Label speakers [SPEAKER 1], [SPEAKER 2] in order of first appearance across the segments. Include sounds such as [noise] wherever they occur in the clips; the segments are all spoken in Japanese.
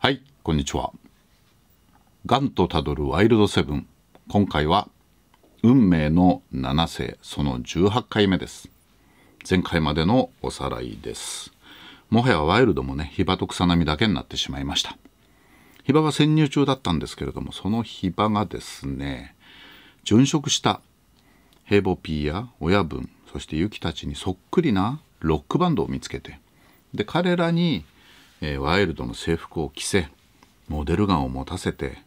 [SPEAKER 1] はい、こんにちは。ガンとたどるワイルドセブン。今回は、運命の7世、その18回目です。前回までのおさらいです。もはやワイルドもね、ヒバと草並みだけになってしまいました。ヒバは潜入中だったんですけれども、そのヒバがですね、殉職したヘボピーや親分、そしてユキたちにそっくりなロックバンドを見つけて、で、彼らにえワイルドの制服を着せモデルガンを持たせて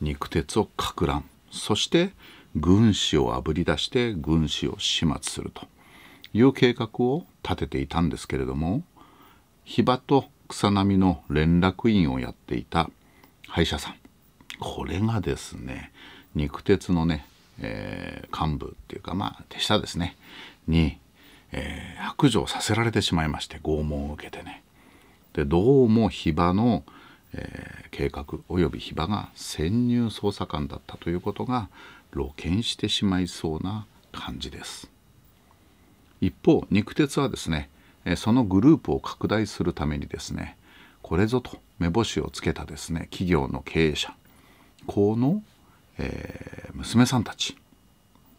[SPEAKER 1] 肉鉄をか乱そして軍師をあぶり出して軍師を始末するという計画を立てていたんですけれどもヒバと草波の連絡員をやっていた歯医者さんこれがですね肉鉄のね、えー、幹部っていうかまあ手下ですねに、えー、白状させられてしまいまして拷問を受けてねでどうもヒバの、えー、計画及びヒバが潜入捜査官だったということが露見してしまいそうな感じです一方肉鉄はですねそのグループを拡大するためにですねこれぞと目星をつけたですね企業の経営者この、えー、娘さんたち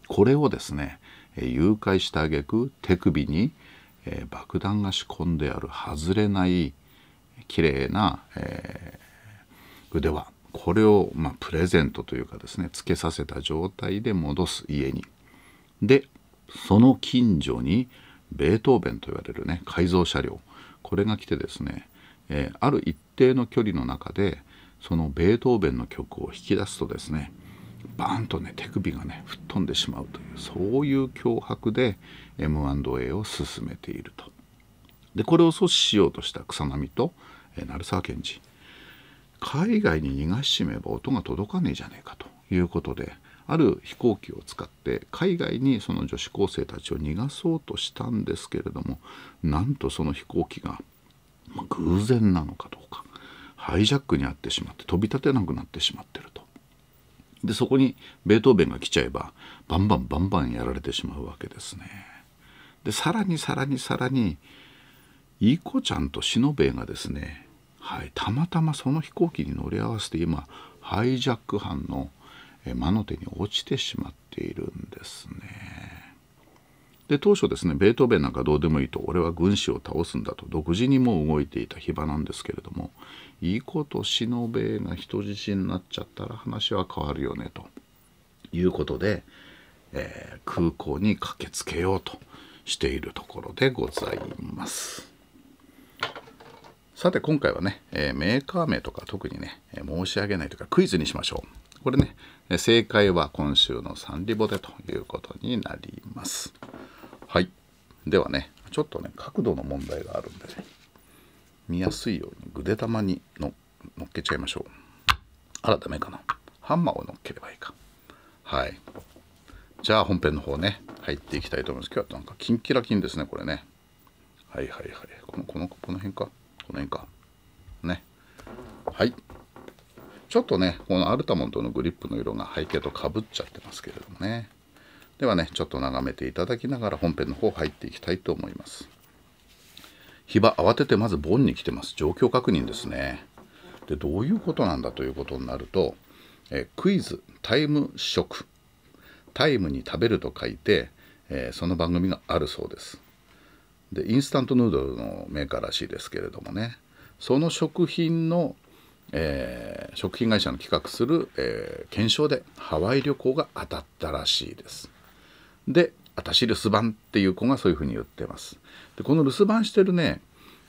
[SPEAKER 1] これをですね誘拐した挙句手首に、えー、爆弾が仕込んである外れない綺麗な、えー、腕輪これを、まあ、プレゼントというかですねつけさせた状態で戻す家にでその近所にベートーベンと言われるね改造車両これが来てですね、えー、ある一定の距離の中でそのベートーベンの曲を引き出すとですねバーンとね手首がね吹っ飛んでしまうというそういう脅迫で M&A を進めていると。でこれを阻止しようとした草波とえ鳴沢賢治海外に逃がしめば音が届かねえじゃねえかということである飛行機を使って海外にその女子高生たちを逃がそうとしたんですけれどもなんとその飛行機が、まあ、偶然なのかどうかハイジャックに遭ってしまって飛び立てなくなってしまってると。でそこにベートーベンが来ちゃえばバンバンバンバンやられてしまうわけですね。でさらにさらにさらにいい子ちゃんとしのべえがですねはい、たまたまその飛行機に乗り合わせて今ハイジャック犯の魔の手に落ちてしまっているんですね。で当初ですねベートーベンなんかどうでもいいと俺は軍師を倒すんだと独自にもう動いていた暇なんですけれどもいいこと忍べが人質になっちゃったら話は変わるよねということで、えー、空港に駆けつけようとしているところでございます。さて今回はね、えメーカー名とか特にね、え申し上げないというかクイズにしましょう。これね、正解は今週のサンリボでということになります。はい。ではね、ちょっとね、角度の問題があるんでね、見やすいようにぐで玉にの乗っけちゃいましょう。あら、ダメかな。ハンマーを乗っければいいか。はい。じゃあ本編の方ね、入っていきたいと思います。今日はなんかキンキラキンですね、これね。はいはいはい。この、この、この辺か。このか。ね。はい。ちょっとね、このアルタモントのグリップの色が背景とかぶっちゃってますけれどもね。ではね、ちょっと眺めていただきながら本編の方入っていきたいと思います。ヒバ慌ててまずボンに来てます。状況確認ですね。で、どういうことなんだということになると、えクイズ、タイム食。タイムに食べると書いて、えー、その番組があるそうです。でインスタントヌードルのメーカーらしいですけれどもねその食品の、えー、食品会社の企画する、えー、検証でハワイ旅行が当たったらしいですで私留守番っていう子がそういうふうに言ってますでこの留守番してるね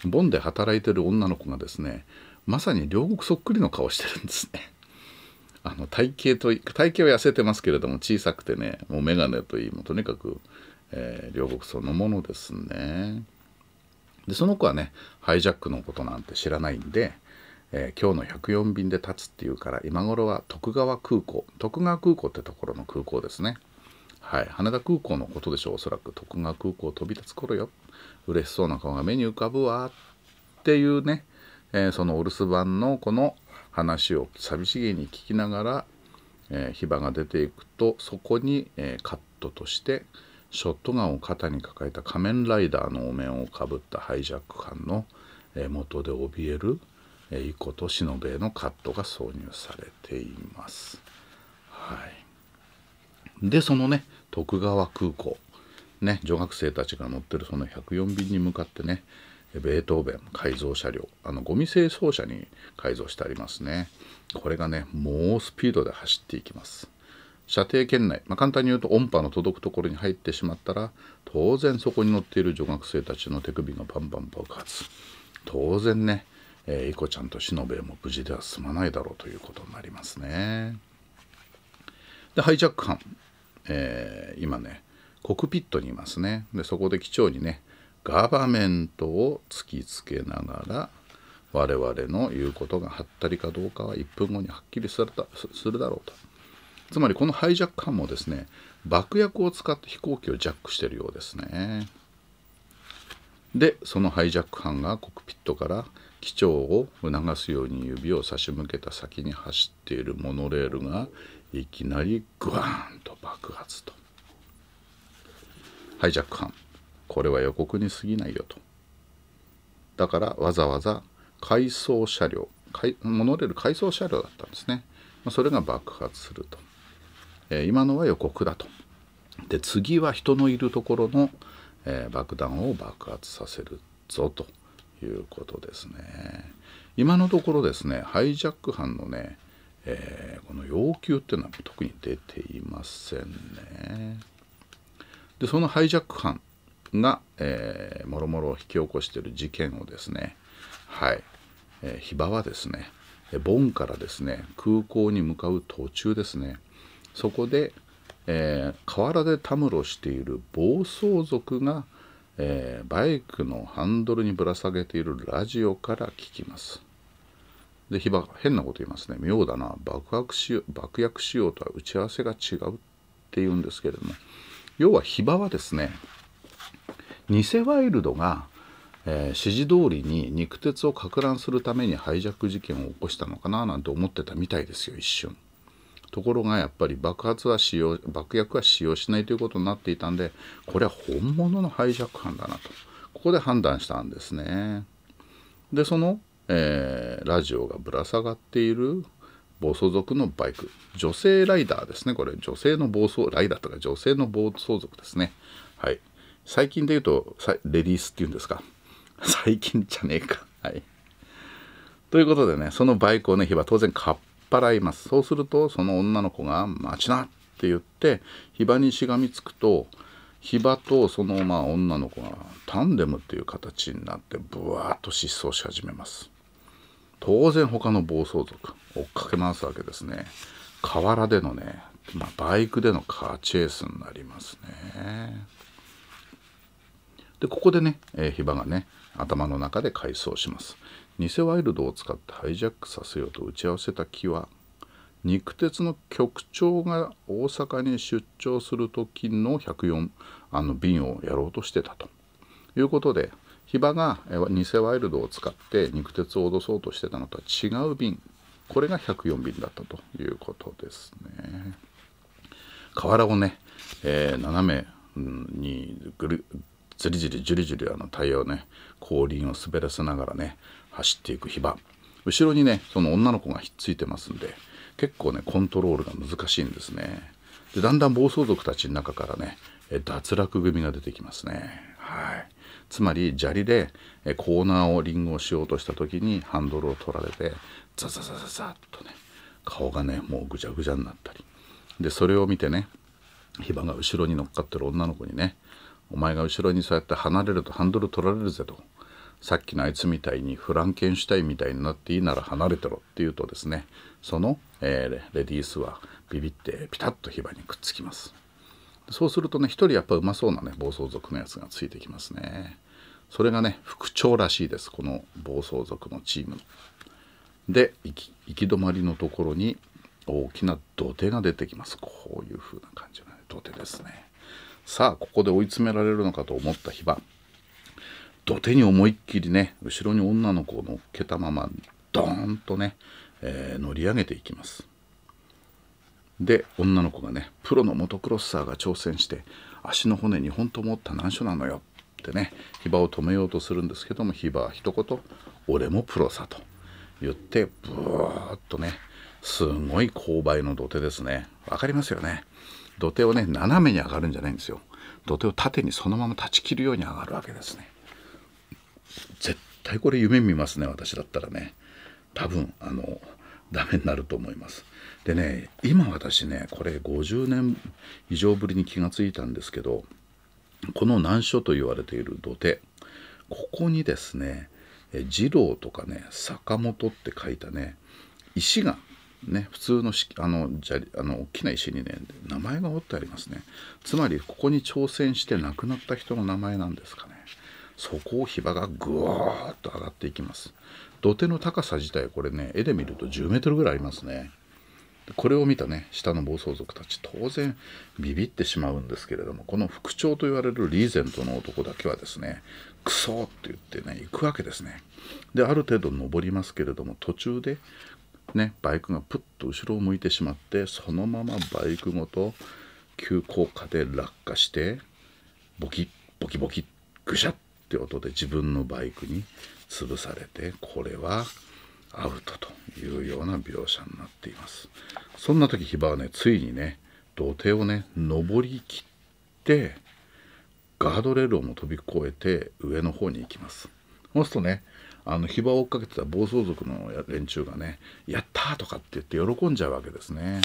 [SPEAKER 1] ボンで働いてる女の子がですねまさに両国そっくりの顔してるんですねあの体型と体型は痩せてますけれども小さくてねもう眼鏡といいもうとにかくえー、両国そのものですね。でその子はねハイジャックのことなんて知らないんで、えー、今日の104便で立つっていうから今頃は徳川空港徳川空港ってところの空港ですね。はい、羽田空港のことでしょうおそらく徳川空港飛び立つ頃よ嬉しそうな顔が目に浮かぶわっていうね、えー、そのお留守番のこの話を寂しげに聞きながら、えー、火花が出ていくとそこに、えー、カットとして「ショットガンを肩に抱えた仮面ライダーのお面をかぶったハイジャック犯の元で怯えるイコとシノベイのカットが挿入されています。はい、でそのね徳川空港ね女学生たちが乗ってるその104便に向かってねベートーベン改造車両あのゴミ清掃車に改造してありますねこれがね猛スピードで走っていきます射程圏内、まあ、簡単に言うと音波の届くところに入ってしまったら当然そこに乗っている女学生たちの手首がパンパン爆発当然ねえー、イコちゃんとしのべえも無事では済まないだろうということになりますね。でハイジャック班、えー、今ねコクピットにいますね。でそこで機長にねガバメントを突きつけながら我々の言うことがはったりかどうかは1分後にはっきりするだろうと。つまりこのハイジャック犯もですね爆薬を使って飛行機をジャックしてるようですねでそのハイジャック犯がコックピットから機長を促すように指を差し向けた先に走っているモノレールがいきなりグワーンと爆発とハイジャック犯これは予告に過ぎないよとだからわざわざ回送車両モノレール回送車両だったんですねそれが爆発するとえ今のは予告だと。で次は人のいるところの、え爆弾を爆発させるぞということですね。今のところですねハイジャック犯のね、えー、この要求っていうのは特に出ていませんね。でそのハイジャック犯が、えー、もろもろ引き起こしている事件をですねはい、えー、ヒバはですねボンからですね空港に向かう途中ですねそこで、えー、河原でたむろしている暴走族が、えー、バイクのハンドルにぶら下げているラジオから聞きます。で、ひば、変なこと言いますね。妙だな。爆薬しよう、爆薬しようとは打ち合わせが違うって言うんですけれども、要はひばはですね、偽ワイルドが、えー、指示通りに肉鉄をか乱するためにハイジャック事件を起こしたのかななんて思ってたみたいですよ、一瞬。ところがやっぱり爆発は使用爆薬は使用しないということになっていたんでこれは本物のハイジャック犯だなとここで判断したんですねでその、えー、ラジオがぶら下がっている暴走族のバイク女性ライダーですねこれ女性の暴走ライダーとか女性の暴走族ですねはい最近で言うとレディースっていうんですか [laughs] 最近じゃねえかはいということでねそのバイクをね火は当然払いますそうするとその女の子が「待ちな!」って言ってヒバにしがみつくとヒバとそのまあ女の子がタンデムっていう形になってブワーッと失踪し始めます当然他の暴走族追っかけ回すわけですね河原でのね、まあ、バイクでのカーチェイスになりますねでここでね、えー、ヒバがね頭の中で回想します偽ワイルドを使ってハイジャックさせようと打ち合わせた木は肉鉄の局長が大阪に出張する時の104あの瓶をやろうとしてたということでヒバが偽ワイルドを使って肉鉄を脅そうとしてたのとは違う便これが104便だったということですね。瓦をね、えー、斜めにぐるじりじりじりじりあのタイヤをね後輪を滑らせながらね走っていくヒバ後ろにねその女の子がひっついてますんで結構ねコントロールが難しいんですねでだんだん暴走族たちの中からね脱落組が出てきますねはいつまり砂利でコーナーをリンゴをしようとした時にハンドルを取られてザザザザザッとね顔がねもうぐちゃぐちゃになったりでそれを見てねヒバが後ろに乗っかってる女の子にねお前が後ろにそうやって離れるとハンドル取られるぜと。さっきのあいつみたいにフランケンシュタインみたいになっていいなら離れてろって言うとですねその、えー、レディースはビビってピタッと牙にくっつきますそうするとね一人やっぱうまそうなね暴走族のやつがついてきますねそれがね副長らしいですこの暴走族のチームで行き止まりのところに大きな土手が出てきますこういう風な感じの、ね、土手ですねさあここで追い詰められるのかと思ったヒバ土手に思いっきりね後ろに女の子を乗っけたままドーンとね、えー、乗り上げていきますで女の子がねプロのモトクロッサーが挑戦して足の骨に本当持った難所なのよってねヒバを止めようとするんですけどもヒバは一言「俺もプロさ」と言ってブーッとねすごい勾配の土手ですねわかりますよね土手をね斜めに上がるんじゃないんですよ土手を縦にそのまま断ち切るように上がるわけですね絶対これ夢見ますね私だったらね多分あのダメになると思いますでね今私ねこれ50年以上ぶりに気がついたんですけどこの難所と言われている土手ここにですね二郎とかね坂本って書いたね石がね、普通のあのあの大きな石にね名前が折ってありますねつまりここに挑戦して亡くなった人の名前なんですかねそこを火場がぐわーっと上がっていきます土手の高さ自体これね絵で見ると10メートルぐらいありますねこれを見たね下の暴走族たち当然ビビってしまうんですけれどもこの副長と言われるリーゼントの男だけはですねクソって言ってね行くわけですねである程度登りますけれども途中でね、バイクがプッと後ろを向いてしまってそのままバイクごと急降下で落下してボキッボキボキッぐしゃって音で自分のバイクに潰されてこれはアウトというような描写になっていますそんな時ヒバはねついにね土手をね登りきってガードレールをも飛び越えて上の方に行きますそうするとねあの牙を追っかけてた暴走族の連中がね「やった!」とかって言って喜んじゃうわけですね。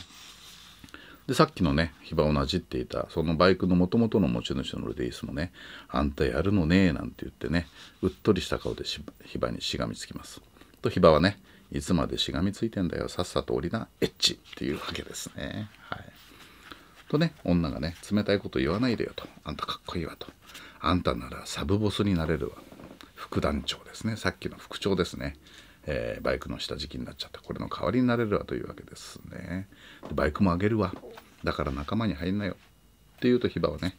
[SPEAKER 1] でさっきのね牙をなじっていたそのバイクのもともとの持ち主のレディースもね「あんたやるのねなんて言ってねうっとりした顔でばにしがみつきます。と牙はね「いつまでしがみついてんだよさっさと降りなエッチ」っていうわけですね。はい、とね女がね「冷たいこと言わないでよ」と「あんたかっこいいわ」と「あんたならサブボスになれるわ」副団長ですねさっきの副長ですね、えー、バイクの下敷きになっちゃったこれの代わりになれるわというわけですねでバイクもあげるわだから仲間に入んなよって言うとヒバはね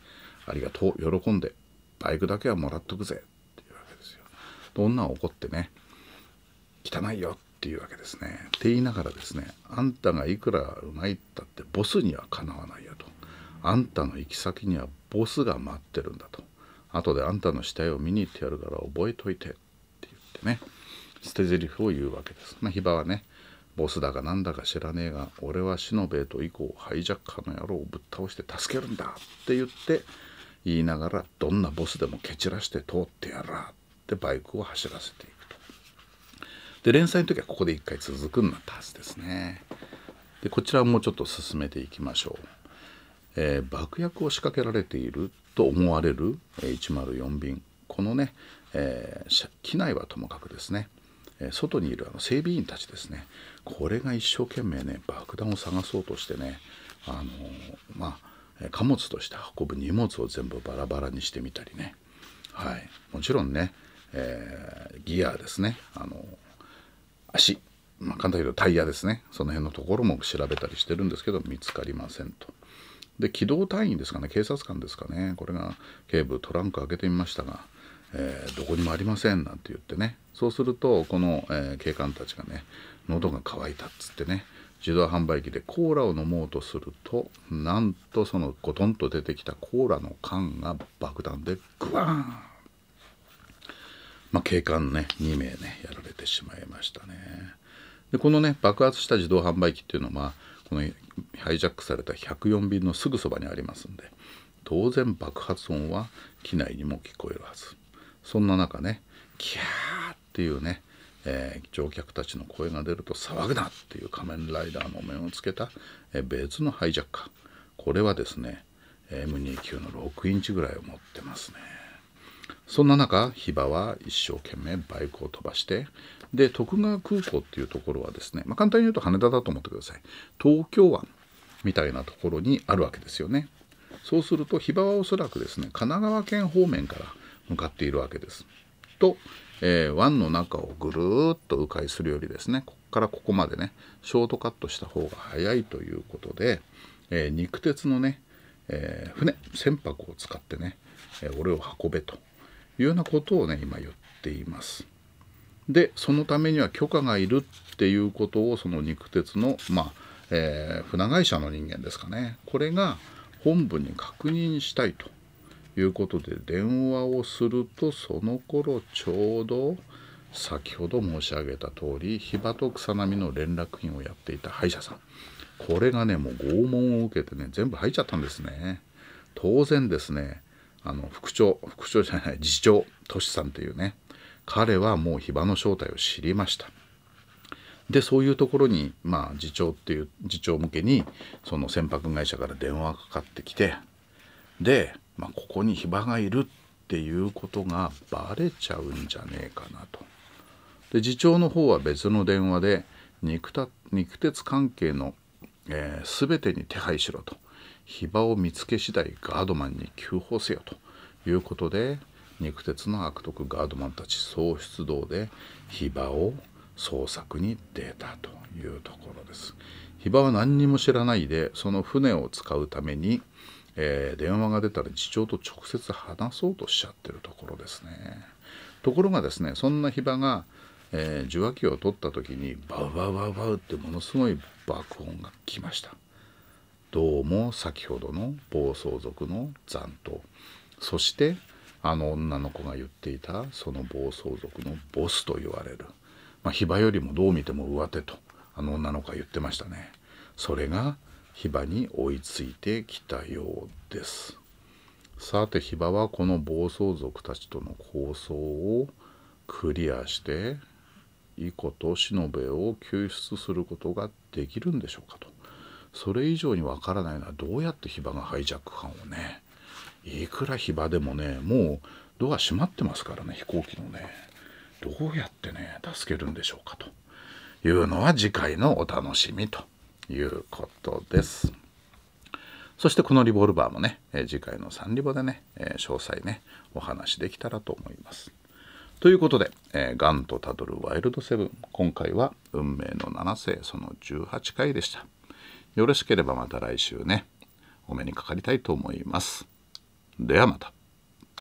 [SPEAKER 1] ありがとう喜んでバイクだけはもらっとくぜっていうわけですよ女は怒ってね汚いよっていうわけですねって言いながらですねあんたがいくらうまいったってボスにはかなわないよとあんたの行き先にはボスが待ってるんだと後であんたの死体を見に行ってやるから覚えといて」って言ってね捨て台詞を言うわけです。まあ、ヒバはねボスだかなんだか知らねえが俺はしのべーと以降ハイジャッカーの野郎をぶっ倒して助けるんだって言って言いながらどんなボスでも蹴散らして通ってやらってバイクを走らせていくと。で連載の時はここで一回続くんなったはずですね。でこちらもうちょっと進めていきましょう。えー、爆薬を仕掛けられていると思われる、えー、104便このね、えー、機内はともかくですね、外にいるあの整備員たちですねこれが一生懸命ね爆弾を探そうとしてねあのまあ貨物として運ぶ荷物を全部バラバラにしてみたりね、はい、もちろんね、えー、ギアですねあの足まあ、簡単に言うとタイヤですねその辺のところも調べたりしてるんですけど見つかりませんと。で機動隊員ですかね警察官ですかねこれが警部トランク開けてみましたが、えー、どこにもありませんなんて言ってねそうするとこの、えー、警官たちがね喉が渇いたっつってね自動販売機でコーラを飲もうとするとなんとそのゴトンと出てきたコーラの缶が爆弾でグワーンまあ、警官ね2名ねやられてしまいましたね。でこのね爆発した自動販売機っていうのは、まあのハイジャックされた104便のすぐそばにありますんで当然爆発音は機内にも聞こえるはずそんな中ねキャーっていうね、えー、乗客たちの声が出ると騒ぐなっていう仮面ライダーの面をつけた、えー、別のハイジャッカーこれはですね M29 の6インチぐらいを持ってますね。そんな中ヒバは一生懸命バイクを飛ばしてで徳川空港っていうところはですね、まあ、簡単に言うと羽田だと思ってください東京湾みたいなところにあるわけですよねそうするとヒバはおそらくですね神奈川県方面から向かっているわけですと、えー、湾の中をぐるーっと迂回するよりですねここからここまでねショートカットした方が早いということで、えー、肉鉄のね、えー、船船舶を使ってね、えー、俺を運べというようなことをね今言っています。でそのためには許可がいるっていうことをその肉鉄のまあ、えー、船会社の人間ですかねこれが本部に確認したいということで電話をするとその頃ちょうど先ほど申し上げた通りヒバと草波の連絡員をやっていた歯医者さんこれがねもう拷問を受けてね全部入っちゃったんですね当然ですねあの副長副長じゃない次長トシさんというね彼はもうヒバの正体を知りましたでそういうところにまあ次長っていう次長向けにその船舶会社から電話がかかってきてで、まあ、ここにヒバがいるっていうことがバレちゃうんじゃねえかなと。で次長の方は別の電話で肉た肉鉄関係の、えー、全てに手配しろと非場を見つけ次第ガードマンに急報せよということで肉鉄の悪徳ガードマンたち総出動でヒ場を捜索に出たというところです。ヒバは何にも知らないでその船を使うために、えー、電話が出たら次長と直接話そうとしちゃってるところですね。ところがですねそんなヒバが、えー、受話器を取った時にバウバウバウバウってものすごい爆音が来ました。どうも先ほどの暴走族の残党そしてあの女の子が言っていたその暴走族のボスと言われる、まあ、ヒバよりもどう見ても上手とあの女の子が言ってましたねそれがヒバに追いついてきたようですさてヒバはこの暴走族たちとの抗争をクリアしてイコとしのべを救出することができるんでしょうかとそれ以上にわからないのはどうやってヒバがハイジャック犯をねいくらヒバでもねもうドア閉まってますからね飛行機のねどうやってね助けるんでしょうかというのは次回のお楽しみということです。そしてこのリボルバーもね、え次回のサンリボでね、え詳細ね、お話できたらと思います。ということで、えー、ガンとたどるワイルドセブン、今回は運命の7世その18回でした。よろしければまた来週ねお目にかかりたいと思います。ではまた。